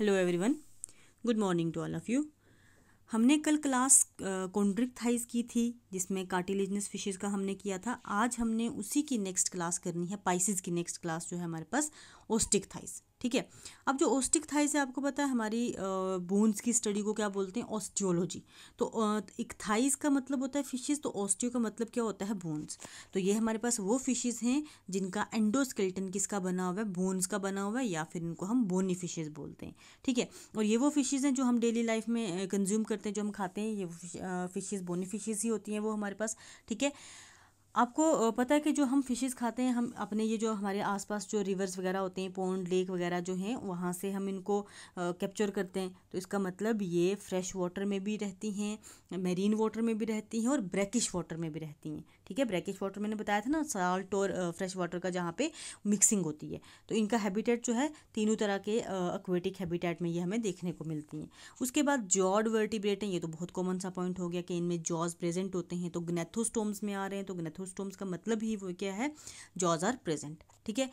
hello everyone good morning to all of you हमने कल class thighs की थी जिसमें कार्टिलेजनस फिशेज का हमने किया था आज हमने उसी की नेक्स्ट क्लास करनी है पाइसिस की नेक्स्ट क्लास जो है हमारे पास ओस्टिक थाइस ठीक है अब जो ओस्टिक थाइस है आपको पता है हमारी बोन्स की स्टडी को क्या बोलते हैं ऑस्टियोलॉजी तो एक थाइस का मतलब होता है फिशेज तो ऑस्टियो का मतलब क्या होता है बोन्स तो ये हमारे पास वो फिशेज हैं जिनका एंडोस्केल्टन किसका बना हुआ है बोन्स का बना हुआ है या फिर इनको हम बोनी फिशेज बोलते हैं ठीक है और ये वो फिशेज हैं जो हम डेली लाइफ में कंज्यूम करते हैं जो हम खाते हैं ये फिशेज बोनी फिशेज ही होती हैं वो हमारे पास ठीक है आपको पता है कि जो हम फिशेस खाते हैं हम अपने ये जो हमारे आसपास जो रिवर्स वगैरह होते हैं पोंड लेक वगैरह जो हैं वहाँ से हम इनको कैप्चर करते हैं तो इसका मतलब ये फ्रेश वाटर में भी रहती हैं मेरीन वाटर में भी रहती हैं और ब्रैकिश वाटर में भी रहती हैं ठीक है ब्रैकेज वाटर मैंने बताया था ना साल्ट और फ्रेश वाटर का जहाँ पे मिक्सिंग होती है तो इनका हैबिटेट जो है तीनों तरह के अक्वेटिक हैबिटेट में ये हमें देखने को मिलती हैं उसके बाद जॉड वर्टिब्रेट हैं ये तो बहुत कॉमन सा पॉइंट हो गया कि इनमें जॉज प्रेजेंट होते हैं तो ग्नेथोस्टोम्स में आ रहे हैं तो ग्नेथोस्टोम्स का मतलब ही वो क्या है जॉज आर प्रेजेंट ठीक है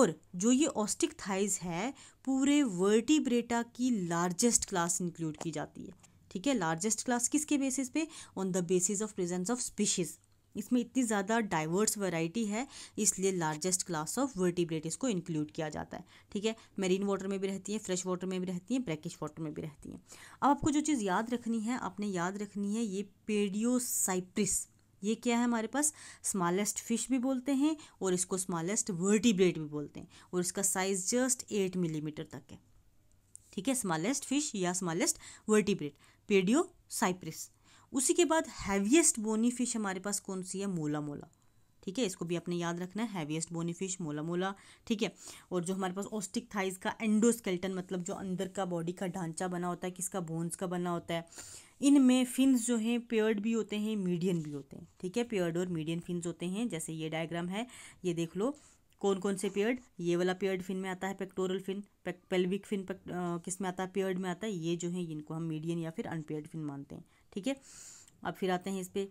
और जो ये ऑस्टिक थाइज है पूरे वर्टिब्रेटा की लार्जेस्ट क्लास इंक्लूड की जाती है ठीक है लार्जेस्ट क्लास किसके बेसिस पे on the basis of presence of species इसमें इतनी ज़्यादा डाइवर्स वैरायटी है इसलिए लार्जेस्ट क्लास ऑफ वर्टिब्रेट इसको इंक्लूड किया जाता है ठीक है मेरीन वाटर में भी रहती हैं फ्रेश वाटर में भी रहती हैं ब्रैकिश वाटर में भी रहती हैं अब आपको जो चीज़ याद रखनी है आपने याद रखनी है ये पेडियोसाइप्रिस ये क्या है हमारे पास स्मॉलेस्ट फिश भी बोलते हैं और इसको स्मॉलेस्ट वर्टिब्रेट भी बोलते हैं और इसका साइज़ जस्ट एट मिलीमीटर तक है ठीक है स्मॉलेस्ट फिश या स्मॉलेस्ट वर्टिब्रेट पेडियो साइप्रिस उसी के बाद हैवीएस्ट बोनी फिश हमारे पास कौन सी है मोला मोला ठीक है इसको भी आपने याद रखना है हैवीएस्ट बोनी फिश मोला मोला ठीक है और जो हमारे पास ऑस्टिक थाइज का एंडोस्केल्टन मतलब जो अंदर का बॉडी का ढांचा बना होता है किसका बोन्स का बना होता है इनमें फिन्स जो हैं पेयर्ड भी होते हैं मीडियन भी होते हैं ठीक है पेयर्ड और मीडियन फिन्स होते हैं जैसे ये डायग्राम है ये देख लो कौन कौन से पेयर्ड ये वाला पेयर्ड फिन में आता है पेक्टोरल फिन पेल्विक फिन किस में आता है पेयर्ड में आता है ये जो है इनको हम मीडियन या फिर अनपेयर्ड फिन मानते हैं ठीक है अब फिर आते हैं इस पर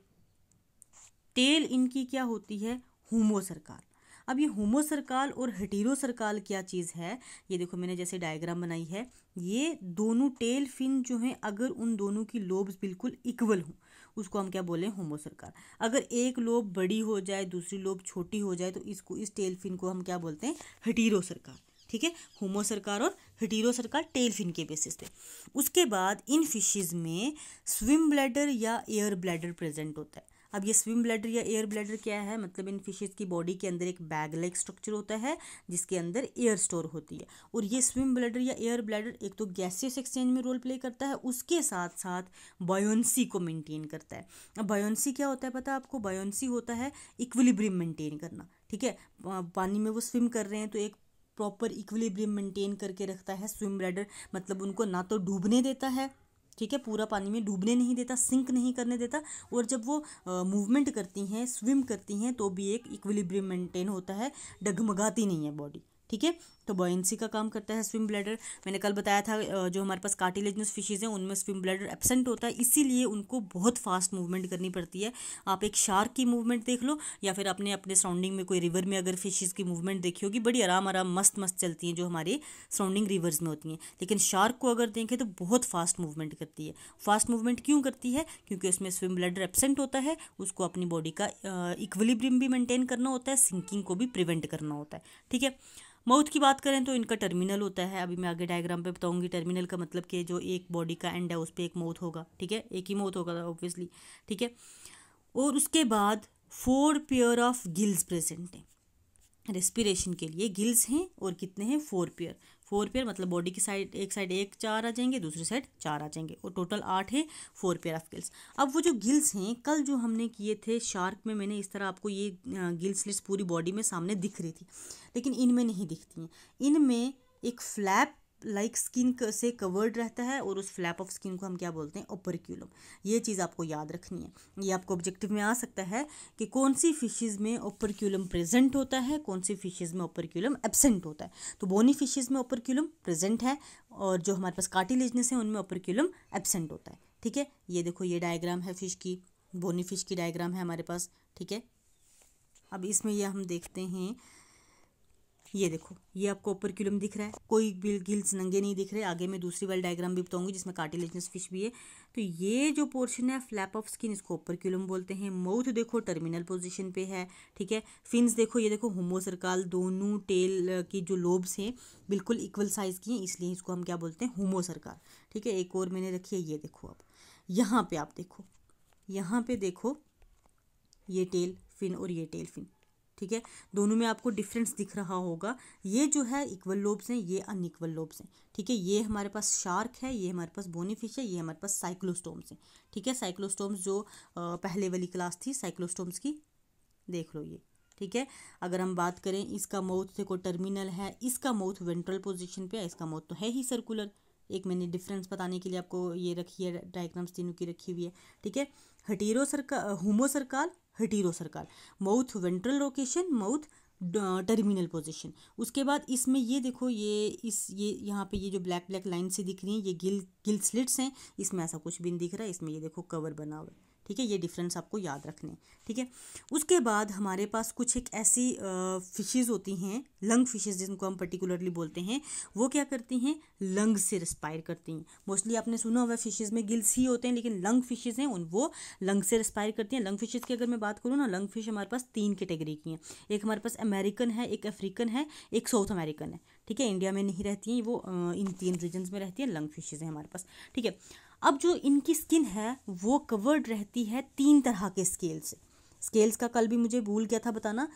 टेल इनकी क्या होती है होमो सरकार अब ये होमो सरकाल और हटीरो सरकाल क्या चीज़ है ये देखो मैंने जैसे डायग्राम बनाई है ये दोनों टेल फिन जो हैं अगर उन दोनों की लोब्स बिल्कुल इक्वल हों उसको हम क्या बोलें होमो सरकाल अगर एक लोब बड़ी हो जाए दूसरी लोब छोटी हो जाए तो इसको इस टेल फिन को हम क्या बोलते हैं हटीरो सरकाल ठीक है होमो सरकार और हटीरो सरकार टेल फिन के बेसिस पे उसके बाद इन फिशेज में स्विम ब्लैडर या एयर ब्लैडर प्रेजेंट होता है अब ये स्विम ब्लैडर या एयर ब्लैडर क्या है मतलब इन फिशेज़ की बॉडी के अंदर एक बैग लाइक स्ट्रक्चर होता है जिसके अंदर एयर स्टोर होती है और ये स्विम ब्लैडर या एयर ब्लैडर एक तो गैसियस एक्सचेंज में रोल प्ले करता है उसके साथ साथ बायोन्सी को मेंटेन करता है अब बायोन्सी क्या होता है पता आपको बायोन्सी होता है इक्विलिब्रियम मेंटेन करना ठीक है पानी में वो स्विम कर रहे हैं तो एक प्रॉपर इक्विलिब्रियम मेंटेन करके रखता है स्विम रेडर मतलब उनको ना तो डूबने देता है ठीक है पूरा पानी में डूबने नहीं देता सिंक नहीं करने देता और जब वो मूवमेंट करती हैं स्विम करती हैं तो भी एक इक्विलिब्रियम मेंटेन होता है डगमगाती नहीं है बॉडी ठीक है तो बॉयंसी का काम करता है स्विम ब्लैडर मैंने कल बताया था जो हमारे पास कार्टिलेजनस फिशेज़ हैं उनमें स्विम ब्लैडर एबसेंट होता है इसीलिए उनको बहुत फास्ट मूवमेंट करनी पड़ती है आप एक शार्क की मूवमेंट देख लो या फिर अपने अपने सराउंडिंग में कोई रिवर में अगर फिशेज़ की मूवमेंट देखी होगी बड़ी आराम आराम मस्त मस्त चलती हैं जो हमारे सराउंडिंग रिवर्स में होती हैं लेकिन शार्क को अगर देखें तो बहुत फास्ट मूवमेंट करती है फास्ट मूवमेंट क्यों करती है क्योंकि उसमें स्विम ब्लैडर एबसेंट होता है उसको अपनी बॉडी का इक्वलिब्रियम भी मेंटेन करना होता है सिंकिंग को भी प्रिवेंट करना होता है ठीक है माउथ की बात करें तो इनका टर्मिनल होता है अभी मैं आगे डायग्राम पे बताऊंगी टर्मिनल का मतलब कि जो एक बॉडी का एंड है उस पर एक मौत होगा ठीक है एक ही मौत होगा ऑब्वियसली ठीक है और उसके बाद four pair of gills present हैं रेस्पिरेशन के लिए गिल्स हैं और कितने हैं फोर पेयर फोर पेयर मतलब बॉडी की साइड एक साइड एक चार आ जाएंगे दूसरी साइड चार आ जाएंगे और टोटल आठ है फोर पेयर ऑफ गिल्स अब वो जो गिल्स हैं कल जो हमने किए थे शार्क में मैंने इस तरह आपको ये गिल्स लिस्ट पूरी बॉडी में सामने दिख रही थी लेकिन इनमें नहीं दिखती हैं इनमें एक फ्लैप लाइक स्किन से कवर्ड रहता है और उस फ्लैप ऑफ स्किन को हम क्या बोलते हैं ओपरक्यूलम ये चीज़ आपको याद रखनी है ये आपको ऑब्जेक्टिव में आ सकता है कि कौन सी फिशेज़ में ओपरक्यूलम प्रेजेंट होता है कौन सी फिशेज़ में ओपरक्यूलम एबसेंट होता है तो बोनी फिशेज़ में ओपरक्यूलम प्रेजेंट है और जो हमारे पास काटिलेजनेस है उनमें ओपरक्यूलम एबसेंट होता है ठीक है ये देखो ये डायग्राम है फ़िश की बोनी फिश की डायग्राम है हमारे पास ठीक है अब इसमें यह हम देखते हैं ये देखो ये आपको ऊपर क्यूलम दिख रहा है कोई बिल गिल्स नंगे नहीं दिख रहे आगे मैं दूसरी वाली डायग्राम भी बताऊंगी जिसमें कार्टिलेजनस फिश भी है तो ये जो पोर्शन है फ्लैप ऑफ स्किन इसको ऊपर क्यूलम बोलते हैं माउथ देखो टर्मिनल पोजिशन पे है ठीक है फिन्स देखो ये देखो होमोसर्काल दोनों टेल की जो लोब्स हैं बिल्कुल इक्वल साइज़ की हैं इसलिए इसको हम क्या बोलते हैं होमोसर्काल ठीक है एक और मैंने रखी है ये देखो आप यहाँ पे आप देखो यहाँ पे देखो ये टेल फिन और ये टेल फिन ठीक है दोनों में आपको डिफरेंस दिख रहा होगा ये जो है इक्वल लोब्स हैं ये अनइक्वल लोब्स हैं ठीक है ये हमारे पास शार्क है ये हमारे पास बोनीफिश है ये हमारे पास साइक्लोस्टोम्स हैं ठीक है साइक्लोस्टोम्स जो पहले वाली क्लास थी साइक्लोस्टोम्स की देख लो ये ठीक है अगर हम बात करें इसका माउथ देखो टर्मिनल है इसका माउथ वेंट्रल पोजिशन पर है इसका माउथ तो है ही सर्कुलर एक मैंने डिफरेंस बताने के लिए आपको ये रखी है डायग्राम्स तीनों की रखी हुई है ठीक है heterocercal homocercal heterocercal mouth ventral location mouth terminal position उसके बाद इसमें ये देखो ये इस ये यहाँ पे ये जो ब्लैक ब्लैक लाइन से दिख रही हैं ये गिल गिल स्लिट्स हैं इसमें ऐसा कुछ भी नहीं दिख रहा है इसमें ये देखो कवर बना हुआ है ठीक है ये डिफरेंस आपको याद रखने ठीक है उसके बाद हमारे पास कुछ एक ऐसी फिशेज़ होती हैं लंग फिशेज़ जिनको हम पर्टिकुलरली बोलते हैं वो क्या करती हैं लंग से रिस्पायर करती हैं मोस्टली आपने सुना हुआ फिशेज़ में गिल्स ही होते हैं लेकिन लंग फिशेज़ हैं उन वो लंग से रिस्पायर करती हैं लंग फिशेज़ की अगर मैं बात करूँ ना लंग फिश हमारे पास तीन कैटेगरी की हैं एक हमारे पास अमेरिकन है एक अफ्रीकन है एक साउथ अमेरिकन है ठीक है इंडिया में नहीं रहती हैं वो इन तीन रीजन्स में रहती हैं लंग फिशेज़ हैं हमारे पास ठीक है अब जो इनकी स्किन है वो कवर्ड रहती है तीन तरह के स्केल से स्केल्स का कल भी मुझे भूल गया था बताना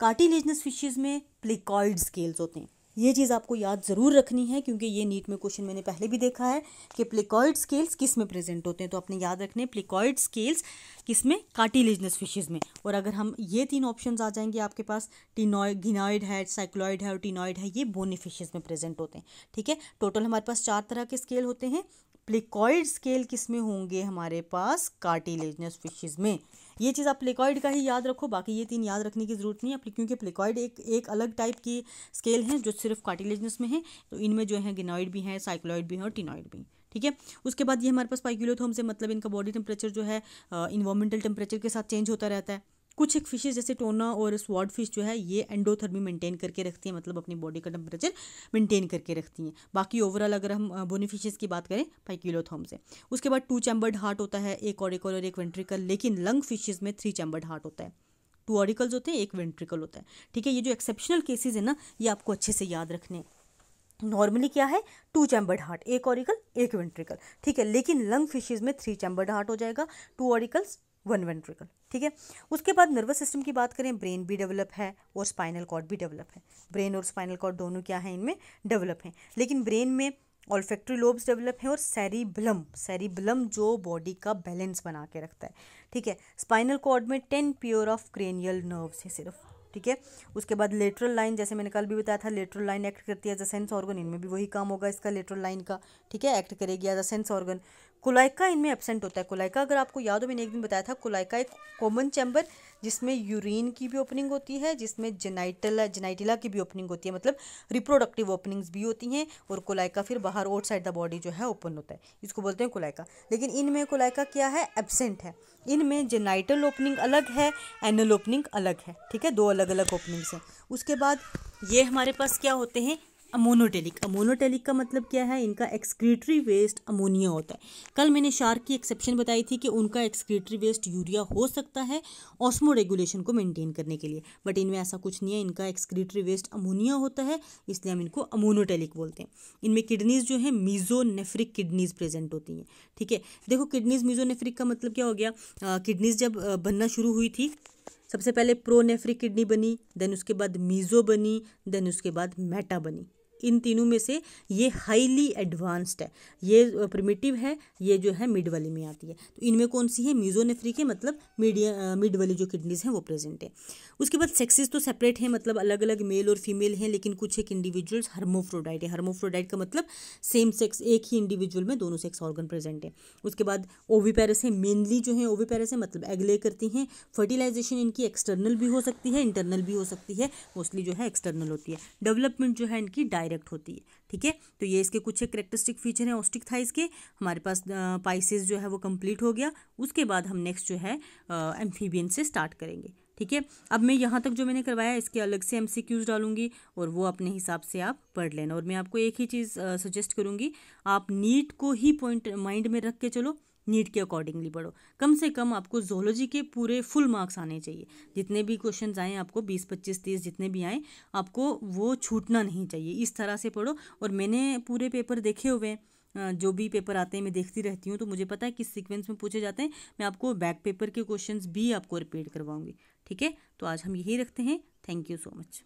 कार्टिलेजनस फिशेज में प्लिकॉइड स्केल्स होते हैं ये चीज़ आपको याद ज़रूर रखनी है क्योंकि ये नीट में क्वेश्चन मैंने पहले भी देखा है कि प्लिकॉइड स्केल्स किस में प्रेजेंट होते हैं तो आपने याद रखने प्लिकॉइड स्केल्स किस में कार्टिलेजनस फिशेज में और अगर हम ये तीन ऑप्शन आ जाएंगे आपके पास टीनॉइड घिनाइड है साइक्लॉइड है और टीनॉइड है ये बोनी फिशेज में प्रेजेंट होते हैं ठीक है टोटल हमारे पास चार तरह के स्केल होते हैं प्लेकॉइड स्केल किस में होंगे हमारे पास कार्टिलेजनस फिशेज में ये चीज़ आप प्लेकॉइड का ही याद रखो बाकी ये तीन याद रखने की ज़रूरत नहीं है क्योंकि प्लेकॉइड एक एक अलग टाइप की स्केल हैं जो सिर्फ कार्टिलेजनस में है तो इनमें जो है गिनॉइड भी हैं साइक्लॉइड भी हैं और टिनॉइड भी ठीक है उसके बाद ये हमारे पास पाइक्यूलोथोम से मतलब इनका बॉडी टेम्परेचर जो है इन्वामेंटल टेम्परेचर के साथ चेंज होता रहता है कुछ एक फिशेज जैसे टोना और स्वाड फिश जो है ये एंडोथर्मी मेंटेन करके रखती हैं मतलब अपनी बॉडी का टेम्परेचर मेंटेन करके रखती हैं बाकी ओवरऑल अगर हम बोनी फिशेज की बात करें पाइक्यूलोथॉम से उसके बाद टू चैम्बर्ड हार्ट होता है एक ऑरिकल और एक वेंट्रिकल लेकिन लंग फिशेज में थ्री चैम्बर्ड हार्ट होता है टू ऑरिकल्स होते हैं एक वेंट्रिकल होता है ठीक है ये जो एक्सेप्शनल केसेज है ना ये आपको अच्छे से याद रखने नॉर्मली क्या है टू चैम्बर्ड हार्ट एक ऑरिकल एक वेंट्रिकल ठीक है लेकिन लंग फिशेज में थ्री चैम्बर्ड हार्ट हो जाएगा टू ऑरिकल्स वन वेंट्रिकल ठीक है उसके बाद नर्वस सिस्टम की बात करें ब्रेन भी डेवलप है और स्पाइनल कॉर्ड भी डेवलप है ब्रेन और स्पाइनल कॉर्ड दोनों क्या हैं इनमें डेवलप हैं लेकिन ब्रेन में ऑल्फेक्ट्री लोब्स डेवलप हैं और सेरीब्लम सेरिब्लम जो बॉडी का बैलेंस बना के रखता है ठीक है स्पाइनल कॉर्ड में ten pair of cranial nerves है सिर्फ ठीक है उसके बाद लेटरल लाइन जैसे मैंने कल भी बताया था लेटरल लाइन एक्ट करती है एज अ सेंस ऑर्गन इनमें भी वही काम होगा इसका लेटरल लाइन का ठीक है एक्ट करेगी एज अ सेंस ऑर्गन कुलाइका इनमें एबसेंट होता है कुलाइका अगर आपको याद हो मैंने एक दिन बताया था कुलाइका एक कॉमन चैम्बर जिसमें यूरिन की भी ओपनिंग होती है जिसमें जेनाइटल जेनाइटिला की भी ओपनिंग होती है मतलब रिप्रोडक्टिव ओपनिंग्स भी होती हैं और कोलाइका फिर बाहर आउट साइड द बॉडी जो है ओपन होता है इसको बोलते हैं कोलाइका लेकिन इनमें कोलाइका क्या है एबसेंट है इनमें जेनाइटल ओपनिंग अलग है एनल ओपनिंग अलग है ठीक है दो अलग अलग ओपनिंग्स हैं उसके बाद ये हमारे पास क्या होते हैं अमोनोटेलिक अमोनोटेलिक का मतलब क्या है इनका एक्सक्रीटरी वेस्ट अमोनिया होता है कल मैंने शार्क की एक्सेप्शन बताई थी कि उनका एक्सक्रीटरी वेस्ट यूरिया हो सकता है ऑस्मो रेगुलेशन को मेंटेन करने के लिए बट इनमें ऐसा कुछ नहीं है इनका एक्सक्रीटरी वेस्ट अमोनिया होता है इसलिए हम इनको अमोनोटेलिक बोलते हैं इनमें किडनीज जो है मीजोनेफ्रिक किडनीज प्रेजेंट होती हैं ठीक है देखो किडनीज मीजोनेफ्रिक का मतलब क्या हो गया किडनीज जब बनना शुरू हुई थी सबसे पहले प्रोनेफ्रिक किडनी बनी देन उसके बाद मीज़ो बनी देन उसके बाद मेटा बनी इन तीनों में से ये हाईली एडवांस्ड है ये प्रिमिटिव है ये जो है मिड वाली में आती है तो इनमें कौन सी है म्यूजोनेफ्री के मतलब मीडिया मिड वाली जो किडनीज हैं वो प्रेजेंट है उसके बाद सेक्सेस तो सेपरेट हैं मतलब अलग अलग मेल और फीमेल हैं लेकिन कुछ एक इंडिविजुअल्स हर्मोफ्रोडाइट है हर्मोफ्रोडाइट का मतलब सेम सेक्स एक ही इंडिविजुअल में दोनों सेक्स ऑर्गन प्रेजेंट है उसके बाद ओवीपैरस है मेनली जो है ओवीपैरस है मतलब एग ले करती हैं फर्टिलाइजेशन इनकी एक्सटर्नल भी हो सकती है इंटरनल भी हो सकती है मोस्टली जो है एक्सटर्नल होती है डेवलपमेंट जो है इनकी डायरेक्ट डायरेक्ट होती है ठीक है तो ये इसके कुछ करेक्टरिस्टिक फीचर हैं ऑस्टिक थाइस के हमारे पास पाइसिस जो है वो कंप्लीट हो गया उसके बाद हम नेक्स्ट जो है एम्फीबियन से स्टार्ट करेंगे ठीक है अब मैं यहाँ तक जो मैंने करवाया इसके अलग से क्यूज डालूंगी और वो अपने हिसाब से आप पढ़ लेना और मैं आपको एक ही चीज़ सजेस्ट करूँगी आप नीट को ही पॉइंट माइंड में रख के चलो नीट के अकॉर्डिंगली पढ़ो कम से कम आपको जोलॉजी के पूरे फुल मार्क्स आने चाहिए जितने भी क्वेश्चन आएँ आपको बीस पच्चीस तीस जितने भी आएँ आपको वो छूटना नहीं चाहिए इस तरह से पढ़ो और मैंने पूरे पेपर देखे हुए हैं जो भी पेपर आते हैं मैं देखती रहती हूँ तो मुझे पता है किस सीक्वेंस में पूछे जाते हैं मैं आपको बैक पेपर के क्वेश्चंस भी आपको रिपीट करवाऊंगी ठीक है तो आज हम यही रखते हैं थैंक यू सो मच